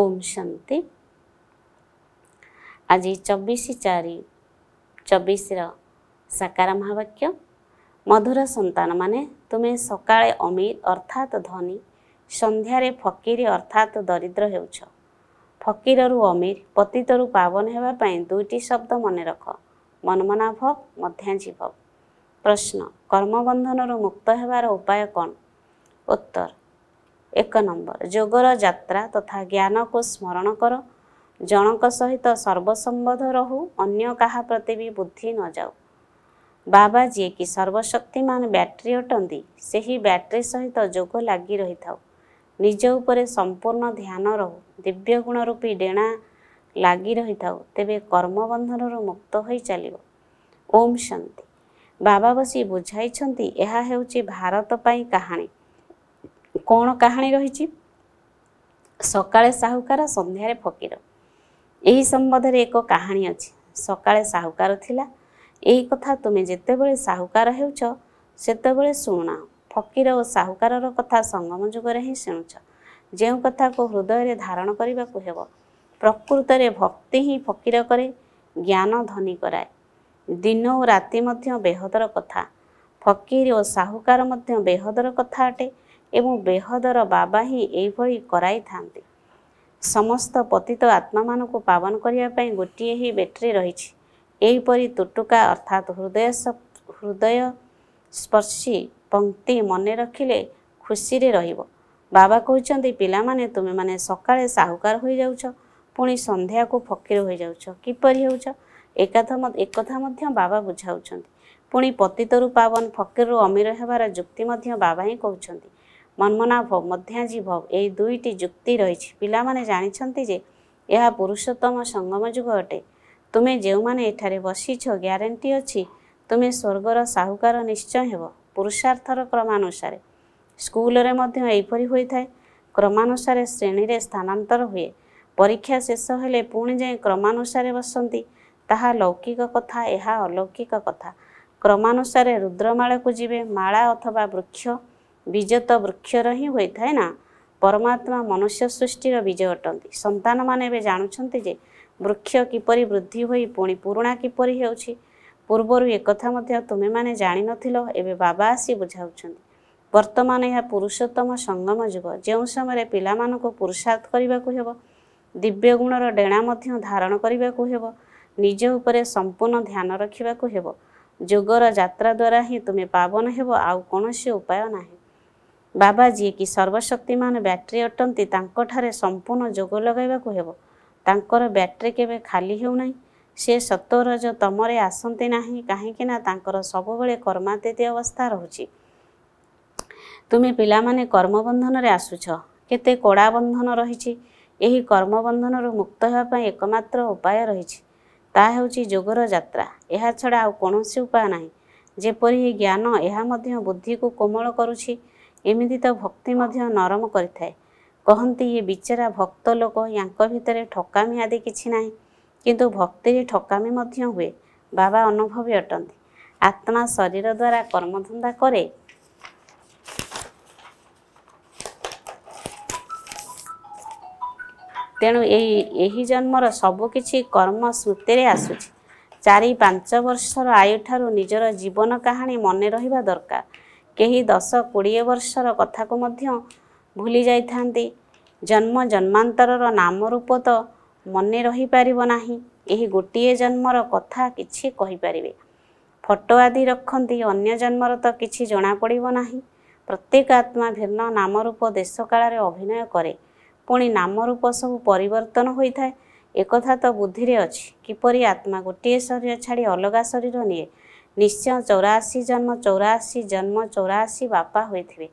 ઓમ શાંતિ આજે ଚବିଶ ଚାରି ଚବିଶର ସାକାର ମହାବାକ୍ୟ ମଧୁର ସନ୍ତାନମାନେ ତୁମେ ସକାଳେ ଅମୀର ଅର୍ଥାତ୍ ଧନୀ ସନ୍ଧ୍ୟାରେ ଫକୀର ଅର୍ଥାତ୍ ଦରିଦ୍ର ହେଉଛ ଫକୀରରୁ ଅମୀର ପତିତରୁ ପାବନ ହେବା ପାଇଁ ଦୁଇଟି ଶବ୍ଦ ମନେ ରଖ ମନମନାଭବ ମଧ୍ୟାଜୀଭବ ପ୍ରଶ୍ନ କର୍ମବନ୍ଧନରୁ ମୁକ୍ତ ହେବାର ଉପାୟ କ'ଣ ଉତ୍ତର ଏକ ନମ୍ବର ଯୋଗର ଯାତ୍ରା ତଥା ଜ୍ଞାନକୁ ସ୍ମରଣ କର ଜଣଙ୍କ ସହିତ ସର୍ବସମ୍ବଦ୍ଧ ରହୁ ଅନ୍ୟ କାହା ପ୍ରତି ବି ବୁଦ୍ଧି ନଯାଉ ବାବା ଯିଏକି ସର୍ବଶକ୍ତିମାନ ବ୍ୟାଟେରୀ ଅଟନ୍ତି ସେହି ବ୍ୟାଟେରୀ ସହିତ ଯୋଗ ଲାଗି ରହିଥାଉ ନିଜ ଉପରେ ସମ୍ପୂର୍ଣ୍ଣ ଧ୍ୟାନ ରହୁ ଦିବ୍ୟଗୁଣ ରୂପୀ ଡେଣା ଲାଗି ରହିଥାଉ ତେବେ କର୍ମବନ୍ଧନରୁ ମୁକ୍ତ ହୋଇ ଚାଲିବ ଓମ୍ ଶାନ୍ତି ବାବା ବସି ବୁଝାଇଛନ୍ତି ଏହା ହେଉଛି ଭାରତ ପାଇଁ କାହାଣୀ କ'ଣ କାହାଣୀ ରହିଛି ସକାଳେ ସାହୁକାର ସନ୍ଧ୍ୟାରେ ଫକୀର ଏହି ସମ୍ବନ୍ଧରେ ଏକ କାହାଣୀ ଅଛି ସକାଳେ ସାହୁକାର ଥିଲା ଏହି କଥା ତୁମେ ଯେତେବେଳେ ସାହୁକାର ହେଉଛ ସେତେବେଳେ ଶୁଣା ଫକୀର ଓ ସାହୁକାରର କଥା ସଙ୍ଗମ ଯୁଗରେ ହିଁ ଶୁଣୁଛ ଯେଉଁ କଥାକୁ ହୃଦୟରେ ଧାରଣ କରିବାକୁ ହେବ ପ୍ରକୃତରେ ଭକ୍ତି ହିଁ ଫକୀର କରେ ଜ୍ଞାନ ଧନୀ କରାଏ ଦିନ ଓ ରାତି ମଧ୍ୟ ବେହଦର କଥା ଫକୀର ଓ ସାହୁକାର ମଧ୍ୟ ବେହଦର କଥା ଅଟେ ଏବଂ ବେହଦର ବାବା ହିଁ ଏହିଭଳି କରାଇଥାନ୍ତି ସମସ୍ତ ପତିତ ଆତ୍ମାମାନଙ୍କୁ ପାବନ କରିବା ପାଇଁ ଗୋଟିଏ ହିଁ ବ୍ୟାଟେରୀ ରହିଛି ଏହିପରି ତୁଟୁକା ଅର୍ଥାତ୍ ହୃଦୟ ହୃଦୟ ସ୍ପର୍ଶୀ ପଙ୍କ୍ତି ମନେ ରଖିଲେ ଖୁସିରେ ରହିବ ବାବା କହୁଛନ୍ତି ପିଲାମାନେ ତୁମେମାନେ ସକାଳେ ସାହୁକାର ହୋଇଯାଉଛ ପୁଣି ସନ୍ଧ୍ୟାକୁ ଫକୀର ହୋଇଯାଉଛ କିପରି ହେଉଛ ଏକଥା ଏକଥା ମଧ୍ୟ ବାବା ବୁଝାଉଛନ୍ତି ପୁଣି ପତିତରୁ ପାବନ ଫକୀରରୁ ଅମୀର ହେବାର ଯୁକ୍ତି ମଧ୍ୟ ବାବା ହିଁ କହୁଛନ୍ତି ମନ୍ମନା ଭୋଗ ମଧ୍ୟାଜି ଭୋଗ ଏହି ଦୁଇଟି ଯୁକ୍ତି ରହିଛି ପିଲାମାନେ ଜାଣିଛନ୍ତି ଯେ ଏହା ପୁରୁଷୋତ୍ତମ ସଙ୍ଗମ ଯୁଗ ଅଟେ ତୁମେ ଯେଉଁମାନେ ଏଠାରେ ବସିଛ ଗ୍ୟାରେଣ୍ଟି ଅଛି ତୁମେ ସ୍ୱର୍ଗର ସାହୁକାର ନିଶ୍ଚୟ ହେବ ପୁରୁଷାର୍ଥର କ୍ରମାନୁସାରେ ସ୍କୁଲରେ ମଧ୍ୟ ଏହିପରି ହୋଇଥାଏ କ୍ରମାନୁସାରେ ଶ୍ରେଣୀରେ ସ୍ଥାନାନ୍ତର ହୁଏ ପରୀକ୍ଷା ଶେଷ ହେଲେ ପୁଣି ଯାଇ କ୍ରମାନୁସାରେ ବସନ୍ତି ତାହା ଲୌକିକ କଥା ଏହା ଅଲୌକିକ କଥା କ୍ରମାନୁସାରେ ରୁଦ୍ରମାଳାକୁ ଯିବେ ମାଳା ଅଥବା ବୃକ୍ଷ ତ ବୃକ୍ଷର ହିଁ ହୋଇଥାଏ ନା ପରମାତ୍ମା ମନୁଷ୍ୟ ସୃଷ୍ଟିର ବିଜୟ ଅଟନ୍ତି ସନ୍ତାନମାନେ ଏବେ ଜାଣୁଛନ୍ତି ଯେ ବୃକ୍ଷ କିପରି ବୃଦ୍ଧି ହୋଇ ପୁଣି ପୁରୁଣା କିପରି ହେଉଛି ପୂର୍ବରୁ ଏକଥା ମଧ୍ୟ ତୁମେମାନେ ଜାଣିନଥିଲ ଏବେ ବାବା ଆସି ବୁଝାଉଛନ୍ତି ବର୍ତ୍ତମାନ ଏହା ପୁରୁଷୋତ୍ତମ ସଙ୍ଗମ ଯୁଗ ଯେଉଁ ସମୟରେ ପିଲାମାନଙ୍କୁ ପୁରୁଷାର୍ଥ କରିବାକୁ ହେବ ଦିବ୍ୟ ଗୁଣର ଡେଣା ମଧ୍ୟ ଧାରଣ କରିବାକୁ ହେବ ନିଜ ଉପରେ ସମ୍ପୂର୍ଣ୍ଣ ଧ୍ୟାନ ରଖିବାକୁ ହେବ ଯୁଗର ଯାତ୍ରା ଦ୍ୱାରା ହିଁ ତୁମେ ପାବନ ହେବ ଆଉ କୌଣସି ଉପାୟ ନାହିଁ ବାବା ଯିଏକି ସର୍ବଶକ୍ତିମାନ ବ୍ୟାଟେରୀ ଅଟନ୍ତି ତାଙ୍କଠାରେ ସମ୍ପୂର୍ଣ୍ଣ ଯୋଗ ଲଗାଇବାକୁ ହେବ ତାଙ୍କର ବ୍ୟାଟେରୀ କେବେ ଖାଲି ହେଉନାହିଁ ସେ ସତରଜ ତମରେ ଆସନ୍ତି ନାହିଁ କାହିଁକିନା ତାଙ୍କର ସବୁବେଳେ କର୍ମାତୀତି ଅବସ୍ଥା ରହୁଛି ତୁମେ ପିଲାମାନେ କର୍ମବନ୍ଧନରେ ଆସୁଛ କେତେ କଡ଼ା ବନ୍ଧନ ରହିଛି ଏହି କର୍ମବନ୍ଧନରୁ ମୁକ୍ତ ହେବା ପାଇଁ ଏକମାତ୍ର ଉପାୟ ରହିଛି ତାହା ହେଉଛି ଯୋଗର ଯାତ୍ରା ଏହା ଛଡ଼ା ଆଉ କୌଣସି ଉପାୟ ନାହିଁ ଯେପରି ଜ୍ଞାନ ଏହା ମଧ୍ୟ ବୁଦ୍ଧିକୁ କୋମଳ କରୁଛି ଏମିତି ତ ଭକ୍ତି ମଧ୍ୟ ନରମ କରିଥାଏ କହନ୍ତି ଏ ବିଚରା ଭକ୍ତ ଲୋକ ୟାଙ୍କ ଭିତରେ ଠକାମି ଆଦି କିଛି ନାହିଁ କିନ୍ତୁ ଭକ୍ତିରେ ଠକାମି ମଧ୍ୟ ହୁଏ ବାବା ଅନୁଭବୀ ଅଟନ୍ତି ଆତ୍ମା ଶରୀର ଦ୍ୱାରା କର୍ମଧନ୍ଦା କରେ ତେଣୁ ଏହି ଏହି ଜନ୍ମର ସବୁକିଛି କର୍ମ ସ୍ମୃତିରେ ଆସୁଛି ଚାରି ପାଞ୍ଚ ବର୍ଷର ଆୟୁଠାରୁ ନିଜର ଜୀବନ କାହାଣୀ ମନେ ରହିବା ଦରକାର କେହି ଦଶ କୋଡ଼ିଏ ବର୍ଷର କଥାକୁ ମଧ୍ୟ ଭୁଲି ଯାଇଥାନ୍ତି ଜନ୍ମ ଜନ୍ମାନ୍ତରର ନାମ ରୂପ ତ ମନେ ରହିପାରିବ ନାହିଁ ଏହି ଗୋଟିଏ ଜନ୍ମର କଥା କିଛି କହିପାରିବେ ଫଟୋ ଆଦି ରଖନ୍ତି ଅନ୍ୟ ଜନ୍ମର ତ କିଛି ଜଣାପଡ଼ିବ ନାହିଁ ପ୍ରତ୍ୟେକ ଆତ୍ମା ଭିନ୍ନ ନାମ ରୂପ ଦେଶ କାଳରେ ଅଭିନୟ କରେ ପୁଣି ନାମ ରୂପ ସବୁ ପରିବର୍ତ୍ତନ ହୋଇଥାଏ ଏକଥା ତ ବୁଦ୍ଧିରେ ଅଛି କିପରି ଆତ୍ମା ଗୋଟିଏ ଶରୀର ଛାଡ଼ି ଅଲଗା ଶରୀର ନିଏ ନିଶ୍ଚୟ ଚଉରାଅଶୀ ଜନ୍ମ ଚଉରାଅଶୀ ଜନ୍ମ ଚଉରାଅଶୀ ବାପା ହୋଇଥିବେ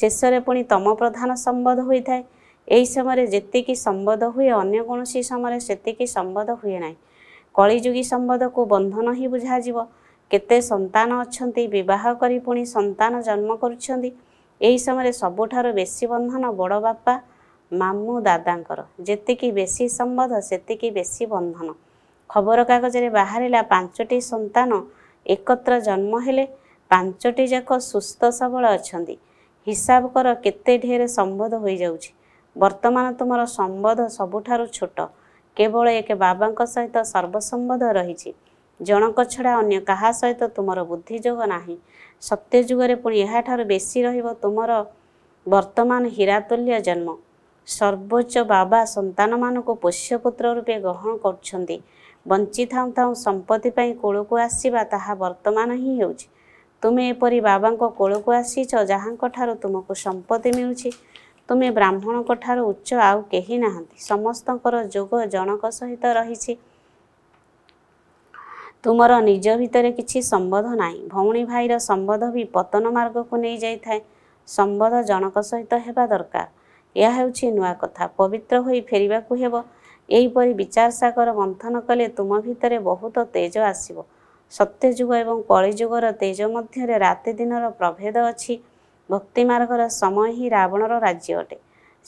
ଶେଷରେ ପୁଣି ତମ ପ୍ରଧାନ ସମ୍ବଦ୍ଧ ହୋଇଥାଏ ଏହି ସମୟରେ ଯେତିକି ସମ୍ବଦ୍ଧ ହୁଏ ଅନ୍ୟ କୌଣସି ସମୟରେ ସେତିକି ସମ୍ବଦ୍ଧ ହୁଏ ନାହିଁ କଳିଯୁଗୀ ସମ୍ବଦ୍ଧକୁ ବନ୍ଧନ ହିଁ ବୁଝାଯିବ କେତେ ସନ୍ତାନ ଅଛନ୍ତି ବିବାହ କରି ପୁଣି ସନ୍ତାନ ଜନ୍ମ କରୁଛନ୍ତି ଏହି ସମୟରେ ସବୁଠାରୁ ବେଶୀ ବନ୍ଧନ ବଡ଼ ବାପା ମାମୁଁ ଦାଦାଙ୍କର ଯେତିକି ବେଶୀ ସମ୍ବଦ୍ଧ ସେତିକି ବେଶୀ ବନ୍ଧନ ଖବରକାଗଜରେ ବାହାରିଲା ପାଞ୍ଚଟି ସନ୍ତାନ ଏକତ୍ର ଜନ୍ମ ହେଲେ ପାଞ୍ଚଟି ଯାକ ସୁସ୍ଥ ସବଳ ଅଛନ୍ତି ହିସାବ କର କେତେ ଢେର ସମ୍ବୋଧ ହୋଇଯାଉଛି ବର୍ତ୍ତମାନ ତୁମର ସମ୍ବୋଧ ସବୁଠାରୁ ଛୋଟ କେବଳ ଏକ ବାବାଙ୍କ ସହିତ ସର୍ବସମ୍ବୋଧ ରହିଛି ଜଣଙ୍କ ଛଡ଼ା ଅନ୍ୟ କାହା ସହିତ ତୁମର ବୁଦ୍ଧି ଯୋଗ ନାହିଁ ସତ୍ୟ ଯୁଗରେ ପୁଣି ଏହାଠାରୁ ବେଶୀ ରହିବ ତୁମର ବର୍ତ୍ତମାନ ହୀରାତୁଲ୍ୟ ଜନ୍ମ ସର୍ବୋଚ୍ଚ ବାବା ସନ୍ତାନମାନଙ୍କୁ ପୋଷ୍ୟପୁତ୍ର ରୂପେ ଗ୍ରହଣ କରୁଛନ୍ତି ବଞ୍ଚିଥାଉଁ ଥାଉଁ ସମ୍ପତ୍ତି ପାଇଁ କୋଳକୁ ଆସିବା ତାହା ବର୍ତ୍ତମାନ ହିଁ ହେଉଛି ତୁମେ ଏପରି ବାବାଙ୍କ କୋଳକୁ ଆସିଛ ଯାହାଙ୍କଠାରୁ ତୁମକୁ ସମ୍ପତ୍ତି ମିଳୁଛି ତୁମେ ବ୍ରାହ୍ମଣଙ୍କ ଠାରୁ ଉଚ୍ଚ ଆଉ କେହି ନାହାନ୍ତି ସମସ୍ତଙ୍କର ଯୋଗ ଜଣଙ୍କ ସହିତ ରହିଛି ତୁମର ନିଜ ଭିତରେ କିଛି ସମ୍ବୋଧ ନାହିଁ ଭଉଣୀ ଭାଇର ସମ୍ବୋଧ ବି ପତନ ମାର୍ଗକୁ ନେଇଯାଇଥାଏ ସମ୍ବୋଧ ଜଣଙ୍କ ସହିତ ହେବା ଦରକାର ଏହା ହେଉଛି ନୂଆ କଥା ପବିତ୍ର ହୋଇ ଫେରିବାକୁ ହେବ ଏହିପରି ବିଚାର ସାଗର ମନ୍ଥନ କଲେ ତୁମ ଭିତରେ ବହୁତ ତେଜ ଆସିବ ସତ୍ୟଯୁଗ ଏବଂ କଳିଯୁଗର ତେଜ ମଧ୍ୟରେ ରାତି ଦିନର ପ୍ରଭେଦ ଅଛି ଭକ୍ତିମାର୍ଗର ସମୟ ହିଁ ରାବଣର ରାଜ୍ୟ ଅଟେ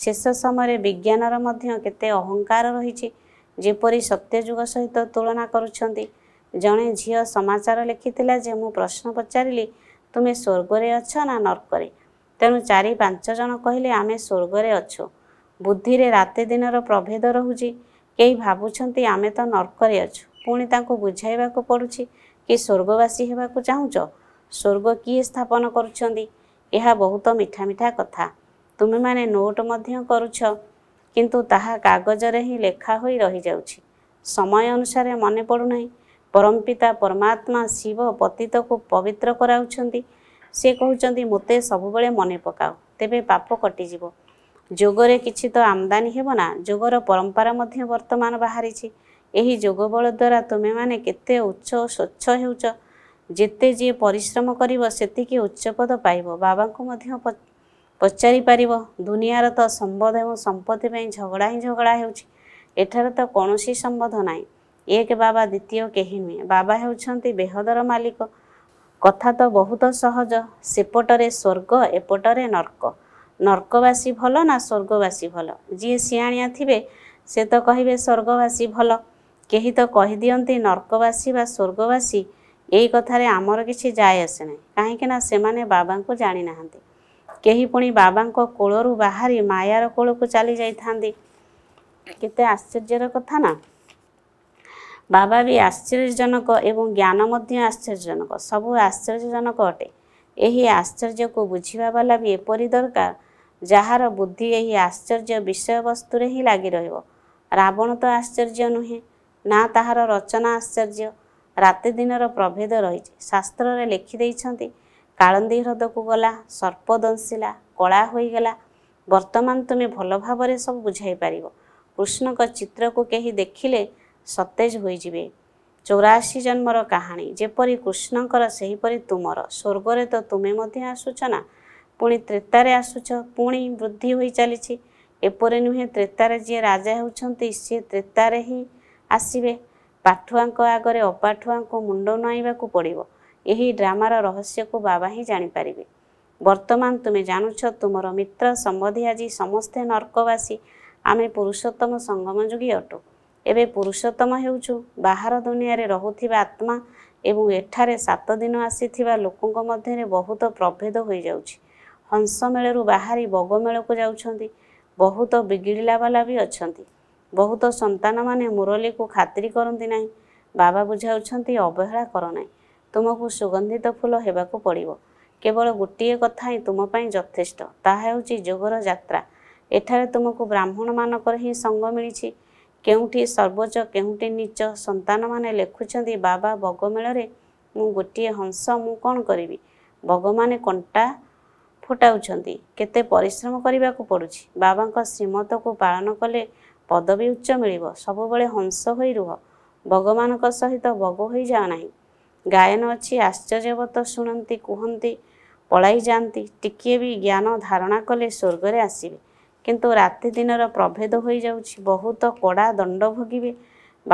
ଶେଷ ସମୟରେ ବିଜ୍ଞାନର ମଧ୍ୟ କେତେ ଅହଙ୍କାର ରହିଛି ଯେପରି ସତ୍ୟଯୁଗ ସହିତ ତୁଳନା କରୁଛନ୍ତି ଜଣେ ଝିଅ ସମାଚାର ଲେଖିଥିଲା ଯେ ମୁଁ ପ୍ରଶ୍ନ ପଚାରିଲି ତୁମେ ସ୍ୱର୍ଗରେ ଅଛ ନା ନର୍କରେ ତେଣୁ ଚାରି ପାଞ୍ଚ ଜଣ କହିଲେ ଆମେ ସ୍ୱର୍ଗରେ ଅଛୁ ବୁଦ୍ଧିରେ ରାତି ଦିନର ପ୍ରଭେଦ ରହୁଛି କେହି ଭାବୁଛନ୍ତି ଆମେ ତ ନର୍କରେ ଅଛୁ ପୁଣି ତାଙ୍କୁ ବୁଝାଇବାକୁ ପଡ଼ୁଛି କି ସ୍ୱର୍ଗବାସୀ ହେବାକୁ ଚାହୁଁଛ ସ୍ୱର୍ଗ କିଏ ସ୍ଥାପନ କରୁଛନ୍ତି ଏହା ବହୁତ ମିଠା ମିଠା କଥା ତୁମେମାନେ ନୋଟ୍ ମଧ୍ୟ କରୁଛ କିନ୍ତୁ ତାହା କାଗଜରେ ହିଁ ଲେଖା ହୋଇ ରହିଯାଉଛି ସମୟ ଅନୁସାରେ ମନେ ପଡ଼ୁନାହିଁ ପରମପିତା ପରମାତ୍ମା ଶିବ ପତିତକୁ ପବିତ୍ର କରାଉଛନ୍ତି ସେ କହୁଛନ୍ତି ମୋତେ ସବୁବେଳେ ମନେ ପକାଅ ତେବେ ପାପ କଟିଯିବ ଯୋଗରେ କିଛି ତ ଆମଦାନୀ ହେବ ନା ଯୋଗର ପରମ୍ପରା ମଧ୍ୟ ବର୍ତ୍ତମାନ ବାହାରିଛି ଏହି ଯୋଗ ବଳ ଦ୍ୱାରା ତୁମେମାନେ କେତେ ଉଚ୍ଚ ଓ ସ୍ୱଚ୍ଛ ହେଉଛ ଯେତେ ଯିଏ ପରିଶ୍ରମ କରିବ ସେତିକି ଉଚ୍ଚପଦ ପାଇବ ବାବାଙ୍କୁ ମଧ୍ୟ ପଚାରି ପାରିବ ଦୁନିଆର ତ ସମ୍ବଦ ଏବଂ ସମ୍ପତ୍ତି ପାଇଁ ଝଗଡ଼ା ହିଁ ଝଗଡ଼ା ହେଉଛି ଏଠାରେ ତ କୌଣସି ସମ୍ବନ୍ଧ ନାହିଁ ଏକ ବାବା ଦ୍ୱିତୀୟ କେହି ନୁହେଁ ବାବା ହେଉଛନ୍ତି ବେହଦର ମାଲିକ କଥା ତ ବହୁତ ସହଜ ସେପଟରେ ସ୍ୱର୍ଗ ଏପଟରେ ନର୍କ ନର୍କବାସୀ ଭଲ ନା ସ୍ୱର୍ଗବାସୀ ଭଲ ଯିଏ ସିଆଣିଆ ଥିବେ ସେ ତ କହିବେ ସ୍ୱର୍ଗବାସୀ ଭଲ କେହି ତ କହିଦିଅନ୍ତି ନର୍କବାସୀ ବା ସ୍ୱର୍ଗବାସୀ ଏଇ କଥାରେ ଆମର କିଛି ଯାଏ ଆସେ ନାହିଁ କାହିଁକିନା ସେମାନେ ବାବାଙ୍କୁ ଜାଣିନାହାନ୍ତି କେହି ପୁଣି ବାବାଙ୍କ କୋଳରୁ ବାହାରି ମାୟାର କୋଳକୁ ଚାଲି ଯାଇଥାନ୍ତି କେତେ ଆଶ୍ଚର୍ଯ୍ୟର କଥା ନା ବାବା ବି ଆଶ୍ଚର୍ଯ୍ୟଜନକ ଏବଂ ଜ୍ଞାନ ମଧ୍ୟ ଆଶ୍ଚର୍ଯ୍ୟଜନକ ସବୁ ଆଶ୍ଚର୍ଯ୍ୟଜନକ ଅଟେ ଏହି ଆଶ୍ଚର୍ଯ୍ୟକୁ ବୁଝିବା ବାଲା ବି ଏପରି ଦରକାର ଯାହାର ବୁଦ୍ଧି ଏହି ଆଶ୍ଚର୍ଯ୍ୟ ବିଷୟବସ୍ତୁରେ ହିଁ ଲାଗି ରହିବ ରାବଣ ତ ଆଶ୍ଚର୍ଯ୍ୟ ନୁହେଁ ନା ତାହାର ରଚନା ଆଶ୍ଚର୍ଯ୍ୟ ରାତି ଦିନର ପ୍ରଭେଦ ରହିଛି ଶାସ୍ତ୍ରରେ ଲେଖିଦେଇଛନ୍ତି କାଳନ୍ଦୀ ହ୍ରଦକୁ ଗଲା ସର୍ପ ଦଂଶିଲା କଳା ହୋଇଗଲା ବର୍ତ୍ତମାନ ତୁମେ ଭଲ ଭାବରେ ସବୁ ବୁଝାଇ ପାରିବ କୃଷ୍ଣଙ୍କ ଚିତ୍ରକୁ କେହି ଦେଖିଲେ ସତେଜ ହୋଇଯିବେ ଚଉରାଅଶୀ ଜନ୍ମର କାହାଣୀ ଯେପରି କୃଷ୍ଣଙ୍କର ସେହିପରି ତୁମର ସ୍ୱର୍ଗରେ ତ ତୁମେ ମଧ୍ୟ ଆସୁଛ ନା ପୁଣି ତ୍ରେତାରେ ଆସୁଛ ପୁଣି ବୃଦ୍ଧି ହୋଇ ଚାଲିଛି ଏପରି ନୁହେଁ ତ୍ରେତାରେ ଯିଏ ରାଜା ହେଉଛନ୍ତି ସିଏ ତ୍ରେତାରେ ହିଁ ଆସିବେ ପାଠୁଆଙ୍କ ଆଗରେ ଅପାଠୁଆଙ୍କୁ ମୁଣ୍ଡ ନୁଆଇବାକୁ ପଡ଼ିବ ଏହି ଡ୍ରାମାର ରହସ୍ୟକୁ ବାବା ହିଁ ଜାଣିପାରିବେ ବର୍ତ୍ତମାନ ତୁମେ ଜାଣୁଛ ତୁମର ମିତ୍ର ସମ୍ବନ୍ଧୀ ଆଜି ସମସ୍ତେ ନର୍କବାସୀ ଆମେ ପୁରୁଷୋତ୍ତମ ସଙ୍ଗମ ଯୋଗୀ ଅଟୁ ଏବେ ପୁରୁଷୋତ୍ତମ ହେଉଛୁ ବାହାର ଦୁନିଆରେ ରହୁଥିବା ଆତ୍ମା ଏବଂ ଏଠାରେ ସାତ ଦିନ ଆସିଥିବା ଲୋକଙ୍କ ମଧ୍ୟରେ ବହୁତ ପ୍ରଭେଦ ହୋଇଯାଉଛି ହଂସମେଳରୁ ବାହାରି ବଗମେଳକୁ ଯାଉଛନ୍ତି ବହୁତ ବିଗିଡ଼ିଲାବାଲା ବି ଅଛନ୍ତି ବହୁତ ସନ୍ତାନମାନେ ମୁରଲୀକୁ ଖାତିରି କରନ୍ତି ନାହିଁ ବାବା ବୁଝାଉଛନ୍ତି ଅବହେଳା କର ନାହିଁ ତୁମକୁ ସୁଗନ୍ଧିତ ଫୁଲ ହେବାକୁ ପଡ଼ିବ କେବଳ ଗୋଟିଏ କଥା ହିଁ ତୁମ ପାଇଁ ଯଥେଷ୍ଟ ତାହା ହେଉଛି ଯୋଗର ଯାତ୍ରା ଏଠାରେ ତୁମକୁ ବ୍ରାହ୍ମଣମାନଙ୍କର ହିଁ ସଙ୍ଗ ମିଳିଛି କେଉଁଠି ସର୍ବୋଚ୍ଚ କେଉଁଠି ନିଚ ସନ୍ତାନମାନେ ଲେଖୁଛନ୍ତି ବାବା ବଗମେଳରେ ମୁଁ ଗୋଟିଏ ହଂସ ମୁଁ କ'ଣ କରିବି ବଗମାନେ କଣ୍ଟା ଫୁଟାଉଛନ୍ତି କେତେ ପରିଶ୍ରମ କରିବାକୁ ପଡ଼ୁଛି ବାବାଙ୍କ ଶ୍ରୀମତକୁ ପାଳନ କଲେ ପଦବୀ ଉଚ୍ଚ ମିଳିବ ସବୁବେଳେ ହଂସ ହୋଇ ରୁହ ଭଗବାନଙ୍କ ସହିତ ଭୋଗ ହୋଇଯାଅ ନାହିଁ ଗାୟନ ଅଛି ଆଶ୍ଚର୍ଯ୍ୟବତ ଶୁଣନ୍ତି କୁହନ୍ତି ପଳାଇ ଯାଆନ୍ତି ଟିକିଏ ବି ଜ୍ଞାନ ଧାରଣା କଲେ ସ୍ୱର୍ଗରେ ଆସିବେ କିନ୍ତୁ ରାତି ଦିନର ପ୍ରଭେଦ ହୋଇଯାଉଛି ବହୁତ କଡ଼ା ଦଣ୍ଡ ଭୋଗିବେ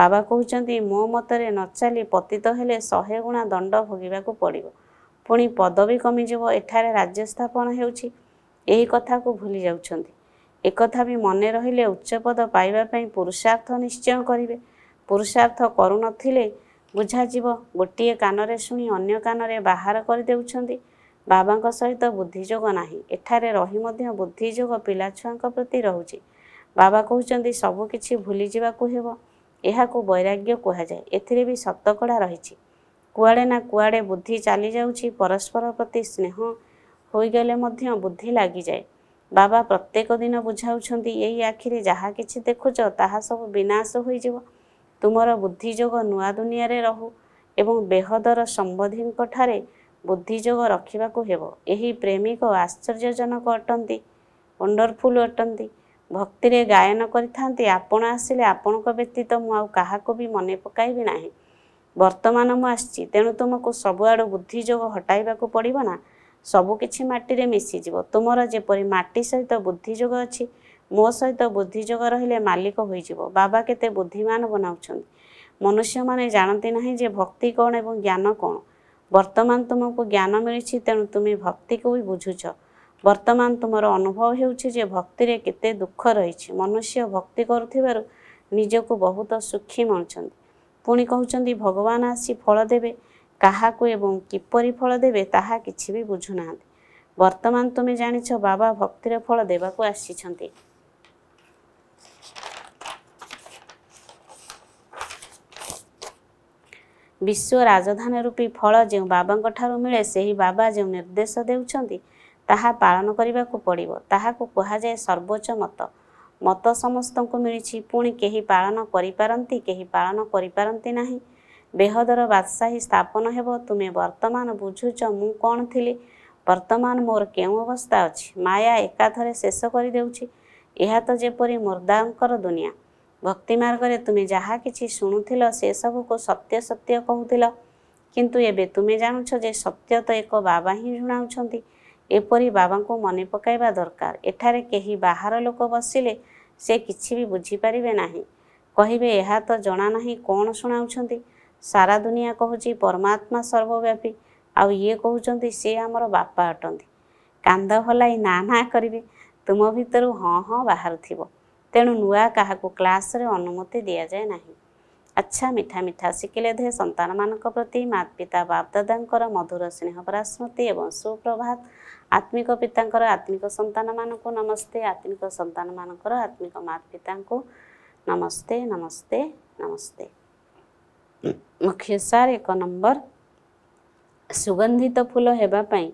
ବାବା କହୁଛନ୍ତି ମୋ ମତରେ ନଚାଲି ପତିତ ହେଲେ ଶହେ ଗୁଣା ଦଣ୍ଡ ଭୋଗିବାକୁ ପଡ଼ିବ ପୁଣି ପଦବୀ କମିଯିବ ଏଠାରେ ରାଜ୍ୟ ସ୍ଥାପନ ହେଉଛି ଏହି କଥାକୁ ଭୁଲି ଯାଉଛନ୍ତି ଏକଥା ବି ମନେ ରହିଲେ ଉଚ୍ଚ ପଦ ପାଇବା ପାଇଁ ପୁରୁଷାର୍ଥ ନିଶ୍ଚୟ କରିବେ ପୁରୁଷାର୍ଥ କରୁନଥିଲେ ବୁଝାଯିବ ଗୋଟିଏ କାନରେ ଶୁଣି ଅନ୍ୟ କାନରେ ବାହାର କରିଦେଉଛନ୍ତି ବାବାଙ୍କ ସହିତ ବୁଦ୍ଧିଯୋଗ ନାହିଁ ଏଠାରେ ରହି ମଧ୍ୟ ବୁଦ୍ଧିଯୋଗ ପିଲାଛୁଆଙ୍କ ପ୍ରତି ରହୁଛି ବାବା କହୁଛନ୍ତି ସବୁକିଛି ଭୁଲିଯିବାକୁ ହେବ ଏହାକୁ ବୈରାଗ୍ୟ କୁହାଯାଏ ଏଥିରେ ବି ଶତକଡ଼ା ରହିଛି କୁଆଡ଼େ ନା କୁଆଡ଼େ ବୁଦ୍ଧି ଚାଲିଯାଉଛି ପରସ୍ପର ପ୍ରତି ସ୍ନେହ ହୋଇଗଲେ ମଧ୍ୟ ବୁଦ୍ଧି ଲାଗିଯାଏ ବାବା ପ୍ରତ୍ୟେକ ଦିନ ବୁଝାଉଛନ୍ତି ଏଇ ଆଖିରେ ଯାହା କିଛି ଦେଖୁଛ ତାହା ସବୁ ବିନାଶ ହୋଇଯିବ ତୁମର ବୁଦ୍ଧି ଯୋଗ ନୂଆ ଦୁନିଆରେ ରହୁ ଏବଂ ବେହଦର ସମ୍ବନ୍ଧୀଙ୍କଠାରେ ବୁଦ୍ଧିଯୋଗ ରଖିବାକୁ ହେବ ଏହି ପ୍ରେମିକ ଆଶ୍ଚର୍ଯ୍ୟଜନକ ଅଟନ୍ତି ୱଣ୍ଡରଫୁଲ୍ ଅଟନ୍ତି ଭକ୍ତିରେ ଗାୟନ କରିଥାନ୍ତି ଆପଣ ଆସିଲେ ଆପଣଙ୍କ ବ୍ୟତୀତ ମୁଁ ଆଉ କାହାକୁ ବି ମନେ ପକାଇବି ନାହିଁ ବର୍ତ୍ତମାନ ମୁଁ ଆସିଛି ତେଣୁ ତୁମକୁ ସବୁଆଡ଼ୁ ବୁଦ୍ଧି ଯୋଗ ହଟାଇବାକୁ ପଡ଼ିବ ନା ସବୁକିଛି ମାଟିରେ ମିଶିଯିବ ତୁମର ଯେପରି ମାଟି ସହିତ ବୁଦ୍ଧି ଯୋଗ ଅଛି ମୋ ସହିତ ବୁଦ୍ଧି ଯୋଗ ରହିଲେ ମାଲିକ ହୋଇଯିବ ବାବା କେତେ ବୁଦ୍ଧିମାନ ବନାଉଛନ୍ତି ମନୁଷ୍ୟମାନେ ଜାଣନ୍ତି ନାହିଁ ଯେ ଭକ୍ତି କ'ଣ ଏବଂ ଜ୍ଞାନ କ'ଣ ବର୍ତ୍ତମାନ ତୁମକୁ ଜ୍ଞାନ ମିଳିଛି ତେଣୁ ତୁମେ ଭକ୍ତିକୁ ବି ବୁଝୁଛ ବର୍ତ୍ତମାନ ତୁମର ଅନୁଭବ ହେଉଛି ଯେ ଭକ୍ତିରେ କେତେ ଦୁଃଖ ରହିଛି ମନୁଷ୍ୟ ଭକ୍ତି କରୁଥିବାରୁ ନିଜକୁ ବହୁତ ସୁଖୀ ମଣୁଛନ୍ତି ପୁଣି କହୁଛନ୍ତି ଭଗବାନ ଆସି ଫଳ ଦେବେ କାହାକୁ ଏବଂ କିପରି ଫଳ ଦେବେ ତାହା କିଛି ବି ବୁଝୁନାହାନ୍ତି ବର୍ତ୍ତମାନ ତୁମେ ଜାଣିଛ ବାବା ଭକ୍ତିର ଫଳ ଦେବାକୁ ଆସିଛନ୍ତି ବିଶ୍ୱ ରାଜଧାନୀ ରୂପୀ ଫଳ ଯେଉଁ ବାବାଙ୍କ ଠାରୁ ମିଳେ ସେହି ବାବା ଯେଉଁ ନିର୍ଦ୍ଦେଶ ଦେଉଛନ୍ତି ତାହା ପାଳନ କରିବାକୁ ପଡ଼ିବ ତାହାକୁ କୁହାଯାଏ ସର୍ବୋଚ୍ଚ ମତ ମତ ସମସ୍ତଙ୍କୁ ମିଳିଛି ପୁଣି କେହି ପାଳନ କରିପାରନ୍ତି କେହି ପାଳନ କରିପାରନ୍ତି ନାହିଁ ବେହଦର ବାଦଶାହୀ ସ୍ଥାପନ ହେବ ତୁମେ ବର୍ତ୍ତମାନ ବୁଝୁଛ ମୁଁ କ'ଣ ଥିଲି ବର୍ତ୍ତମାନ ମୋର କେଉଁ ଅବସ୍ଥା ଅଛି ମାୟା ଏକାଥରେ ଶେଷ କରିଦେଉଛି ଏହା ତ ଯେପରି ମୁର୍ଦ୍ଦାଙ୍କର ଦୁନିଆ ଭକ୍ତି ମାର୍ଗରେ ତୁମେ ଯାହା କିଛି ଶୁଣୁଥିଲ ସେସବୁକୁ ସତ୍ୟ ସତ୍ୟ କହୁଥିଲ କିନ୍ତୁ ଏବେ ତୁମେ ଜାଣୁଛ ଯେ ସତ୍ୟ ତ ଏକ ବାବା ହିଁ ଶୁଣାଉଛନ୍ତି ଏପରି ବାବାଙ୍କୁ ମନେ ପକାଇବା ଦରକାର ଏଠାରେ କେହି ବାହାର ଲୋକ ବସିଲେ ସେ କିଛି ବି ବୁଝିପାରିବେ ନାହିଁ କହିବେ ଏହା ତ ଜଣା ନାହିଁ କ'ଣ ଶୁଣାଉଛନ୍ତି ସାରା ଦୁନିଆ କହୁଛି ପରମାତ୍ମା ସର୍ବବ୍ୟାପୀ ଆଉ ଇଏ କହୁଛନ୍ତି ସେ ଆମର ବାପା ଅଟନ୍ତି କାନ୍ଦ ହଲାଇ ନା ନା କରିବେ ତୁମ ଭିତରୁ ହଁ ହଁ ବାହାରୁଥିବ ତେଣୁ ନୂଆ କାହାକୁ କ୍ଲାସ୍ରେ ଅନୁମତି ଦିଆଯାଏ ନାହିଁ ଆଚ୍ଛା ମିଠା ମିଠା ଶିଖିଲେ ଦେହ ସନ୍ତାନମାନଙ୍କ ପ୍ରତି ମାତା ପିତା ବାପଦାଦାଙ୍କର ମଧୁର ସ୍ନେହ ପରାସ୍ମୃତି ଏବଂ ସୁପ୍ରଭାତ ଆତ୍ମିକ ପିତାଙ୍କର ଆତ୍ମିକ ସନ୍ତାନମାନଙ୍କୁ ନମସ୍ତେ ଆତ୍ମିକ ସନ୍ତାନମାନଙ୍କର ଆତ୍ମିକ ମାତା ପିତାଙ୍କୁ ନମସ୍ତେ ନମସ୍ତେ ନମସ୍ତେ ମୁଖ୍ୟ ସାର୍ ଏକ ନମ୍ବର ସୁଗନ୍ଧିତ ଫୁଲ ହେବା ପାଇଁ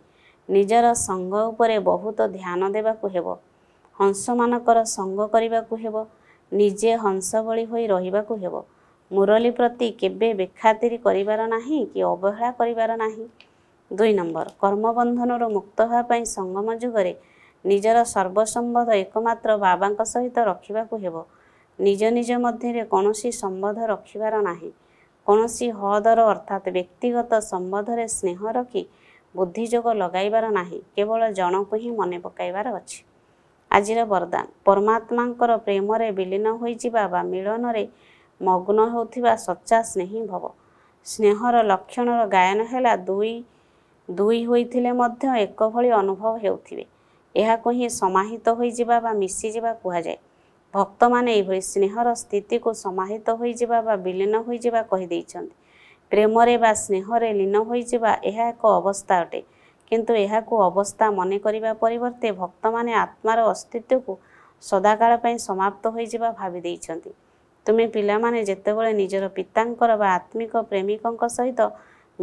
ନିଜର ସଙ୍ଗ ଉପରେ ବହୁତ ଧ୍ୟାନ ଦେବାକୁ ହେବ ହଂସମାନଙ୍କର ସଙ୍ଗ କରିବାକୁ ହେବ ନିଜେ ହଂସ ଭଳି ହୋଇ ରହିବାକୁ ହେବ ମୁରଲୀ ପ୍ରତି କେବେ ବେଖାତିରି କରିବାର ନାହିଁ କି ଅବହେଳା କରିବାର ନାହିଁ ଦୁଇ ନମ୍ବର କର୍ମବନ୍ଧନରୁ ମୁକ୍ତ ହେବା ପାଇଁ ସଙ୍ଗମ ଯୁଗରେ ନିଜର ସର୍ବସମ୍ବଦ ଏକମାତ୍ର ବାବାଙ୍କ ସହିତ ରଖିବାକୁ ହେବ ନିଜ ନିଜ ମଧ୍ୟରେ କୌଣସି ସମ୍ବନ୍ଧ ରଖିବାର ନାହିଁ କୌଣସି ହଦର ଅର୍ଥାତ୍ ବ୍ୟକ୍ତିଗତ ସମ୍ବନ୍ଧରେ ସ୍ନେହ ରଖି ବୁଦ୍ଧିଯୋଗ ଲଗାଇବାର ନାହିଁ କେବଳ ଜଣକୁ ହିଁ ମନେ ପକାଇବାର ଅଛି ଆଜିର ବରଦାନ ପରମାତ୍ମାଙ୍କର ପ୍ରେମରେ ବିଲୀନ ହୋଇଯିବା ବା ମିଳନରେ ମଗ୍ନ ହେଉଥିବା ସଚ୍ଚା ସ୍ନେହୀ ଭବ ସ୍ନେହର ଲକ୍ଷଣର ଗାୟନ ହେଲା ଦୁଇ ଦୁଇ ହୋଇଥିଲେ ମଧ୍ୟ ଏକ ଭଳି ଅନୁଭବ ହେଉଥିବେ ଏହାକୁ ହିଁ ସମାହିତ ହୋଇଯିବା ବା ମିଶିଯିବା କୁହାଯାଏ ଭକ୍ତମାନେ ଏହିଭଳି ସ୍ନେହର ସ୍ଥିତିକୁ ସମାହିତ ହୋଇଯିବା ବା ବିଲୀନ ହୋଇଯିବା କହିଦେଇଛନ୍ତି ପ୍ରେମରେ ବା ସ୍ନେହରେ ଲୀନ ହୋଇଯିବା ଏହା ଏକ ଅବସ୍ଥା ଅଟେ କିନ୍ତୁ ଏହାକୁ ଅବସ୍ଥା ମନେ କରିବା ପରିବର୍ତ୍ତେ ଭକ୍ତମାନେ ଆତ୍ମାର ଅସ୍ତିତ୍ୱକୁ ସଦାକାଳ ପାଇଁ ସମାପ୍ତ ହୋଇଯିବା ଭାବି ଦେଇଛନ୍ତି ତୁମେ ପିଲାମାନେ ଯେତେବେଳେ ନିଜର ପିତାଙ୍କର ବା ଆତ୍ମିକ ପ୍ରେମିକଙ୍କ ସହିତ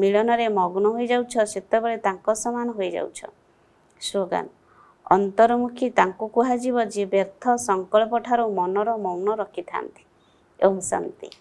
ମିଳନରେ ମଗ୍ନ ହୋଇଯାଉଛ ସେତେବେଳେ ତାଙ୍କ ସମାନ ହୋଇଯାଉଛ ସ୍ଲୋଗାନ ଅନ୍ତର୍ମୁଖୀ ତାଙ୍କୁ କୁହାଯିବ ଯିଏ ବ୍ୟର୍ଥ ସଂକଳ୍ପଠାରୁ ମନର ମୌନ ରଖିଥାନ୍ତି ଏବଂ ଶାନ୍ତି